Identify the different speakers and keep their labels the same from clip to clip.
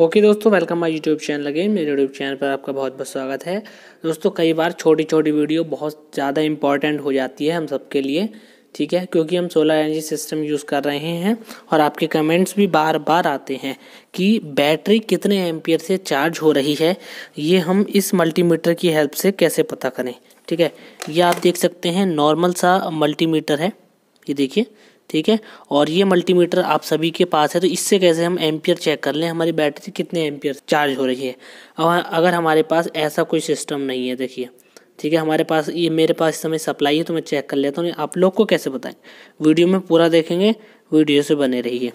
Speaker 1: okay okay, दोस्तों welcome my YouTube channel again मेरे YouTube channel पर आपका बहुत बहुत स्वागत है दोस्तों कई बार छोटी छोटी वीडियो बहुत ज़्यादा इंपॉर्टेंट हो जाती है हम सबके लिए ठीक है क्योंकि हम सोलर एनर्जी सिस्टम यूज़ कर रहे हैं और आपके कमेंट्स भी बार बार आते हैं कि बैटरी कितने एम्पियर से चार्ज हो रही है ये हम इस मल्टीमीटर की हेल्प से कैसे पता करें ठीक है ये आप देख सकते हैं नॉर्मल सा मल्टीमीटर है ये देखिए ठीक है और ये मल्टीमीटर आप सभी के पास है तो इससे कैसे हम एम्पियर चेक कर लें हमारी बैटरी कितने एम्पियर चार्ज हो रही है अब अगर हमारे पास ऐसा कोई सिस्टम नहीं है देखिए ठीक है हमारे पास ये मेरे पास इस समय सप्लाई है तो मैं चेक कर लेता हूँ आप लोग को कैसे बताएं वीडियो में पूरा देखेंगे वीडियो से बने रहिए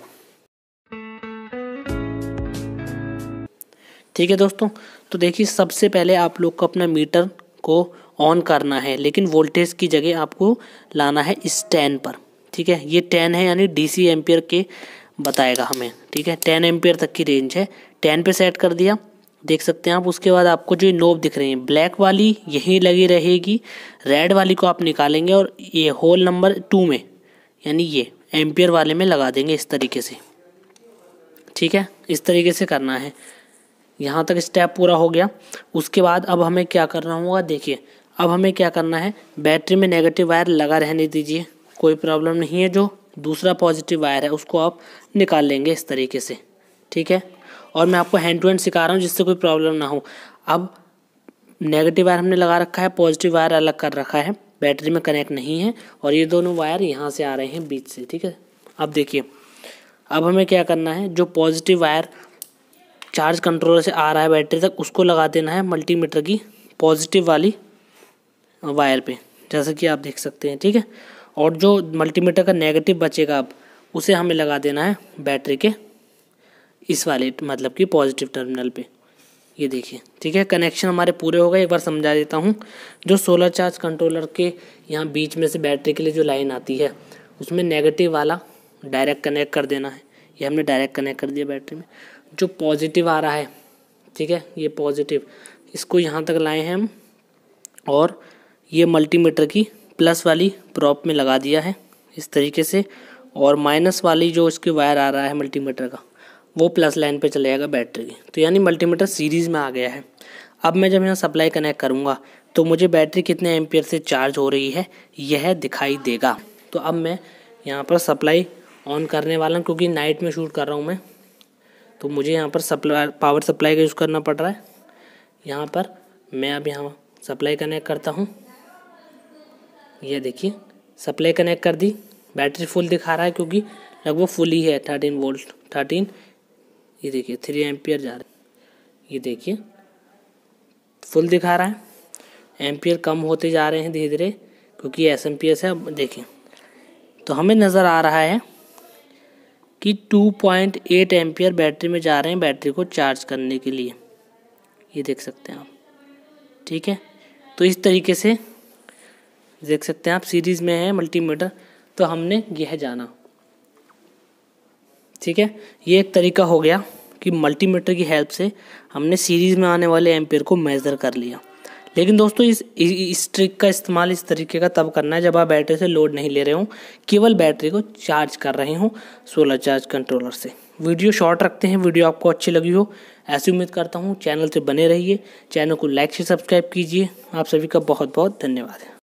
Speaker 1: ठीक है दोस्तों तो देखिए सबसे पहले आप लोग को अपना मीटर को ऑन करना है लेकिन वोल्टेज की जगह आपको लाना है स्टैंड पर ठीक है ये टेन है यानी डी सी के बताएगा हमें ठीक है टेन एम्पियर तक की रेंज है टेन पे सेट कर दिया देख सकते हैं आप उसके बाद आपको जो नोब दिख रही है ब्लैक वाली यहीं लगी रहेगी रेड वाली को आप निकालेंगे और ये होल नंबर टू में यानी ये एम्पियर वाले में लगा देंगे इस तरीके से ठीक है इस तरीके से करना है यहाँ तक स्टेप पूरा हो गया उसके बाद अब हमें क्या करना होगा देखिए अब हमें क्या करना है बैटरी में नेगेटिव वायर लगा रहने दीजिए कोई प्रॉब्लम नहीं है जो दूसरा पॉजिटिव वायर है उसको आप निकाल लेंगे इस तरीके से ठीक है और मैं आपको हैंड टू हैंड सिखा रहा हूँ जिससे कोई प्रॉब्लम ना हो अब नेगेटिव वायर हमने लगा रखा है पॉजिटिव वायर अलग कर रखा है बैटरी में कनेक्ट नहीं है और ये दोनों वायर यहाँ से आ रहे हैं बीच से ठीक है अब देखिए अब हमें क्या करना है जो पॉजिटिव वायर चार्ज कंट्रोलर से आ रहा है बैटरी तक उसको लगा देना है मल्टीमीटर की पॉजिटिव वाली वायर पे जैसा कि आप देख सकते हैं ठीक है और जो मल्टीमीटर का नेगेटिव बचेगा अब उसे हमें लगा देना है बैटरी के इस वाले मतलब कि पॉजिटिव टर्मिनल पे ये देखिए ठीक है कनेक्शन हमारे पूरे हो गए एक बार समझा देता हूँ जो सोलर चार्ज कंट्रोलर के यहाँ बीच में से बैटरी के लिए जो लाइन आती है उसमें नेगेटिव वाला डायरेक्ट कनेक्ट कर देना है ये हमने डायरेक्ट कनेक्ट कर दिया बैटरी में जो पॉजिटिव आ रहा है ठीक है ये पॉजिटिव इसको यहाँ तक लाए हैं हम और ये मल्टीमीटर की प्लस वाली प्रॉप में लगा दिया है इस तरीके से और माइनस वाली जो इसकी वायर आ रहा है मल्टीमीटर का वो प्लस लाइन पे चले जाएगा बैटरी की तो यानी मल्टीमीटर सीरीज़ में आ गया है अब मैं जब यहाँ सप्लाई कनेक्ट करूँगा तो मुझे बैटरी कितने एम्पियर से चार्ज हो रही है यह दिखाई देगा तो अब मैं यहाँ पर सप्लाई ऑन करने वाला हूँ क्योंकि नाइट में शूट कर रहा हूँ मैं तो मुझे यहाँ पर सप्लाई पावर सप्लाई का यूज़ करना पड़ रहा है यहाँ पर मैं अब यहाँ सप्लाई कनेक्ट करता हूँ ये देखिए सप्लाई कनेक्ट कर दी बैटरी फुल दिखा रहा है क्योंकि लगभग फुल ही है थर्टीन वोल्ट थर्टीन ये देखिए थ्री एम्पियर जा रहा है ये देखिए फुल दिखा रहा है एम्पियर कम होते जा रहे हैं धीरे धीरे क्योंकि एस एम पी एस है देखें तो हमें नज़र आ रहा है कि 2.8 पॉइंट एम्पियर बैटरी में जा रहे हैं बैटरी को चार्ज करने के लिए ये देख सकते हैं आप ठीक है तो इस तरीके से देख सकते हैं आप सीरीज़ में है मल्टीमीटर तो हमने यह जाना ठीक है ये एक तरीका हो गया कि मल्टीमीटर की हेल्प से हमने सीरीज़ में आने वाले एम्पेयर को मेज़र कर लिया लेकिन दोस्तों इस इस ट्रिक का इस्तेमाल इस तरीके का तब करना है जब आप बैटरी से लोड नहीं ले रहे हों केवल बैटरी को चार्ज कर रहे हो सोलर चार्ज कंट्रोलर से वीडियो शॉर्ट रखते हैं वीडियो आपको अच्छी लगी हो ऐसी उम्मीद करता हूँ चैनल से बने रहिए चैनल को लाइक से सब्सक्राइब कीजिए आप सभी का बहुत बहुत धन्यवाद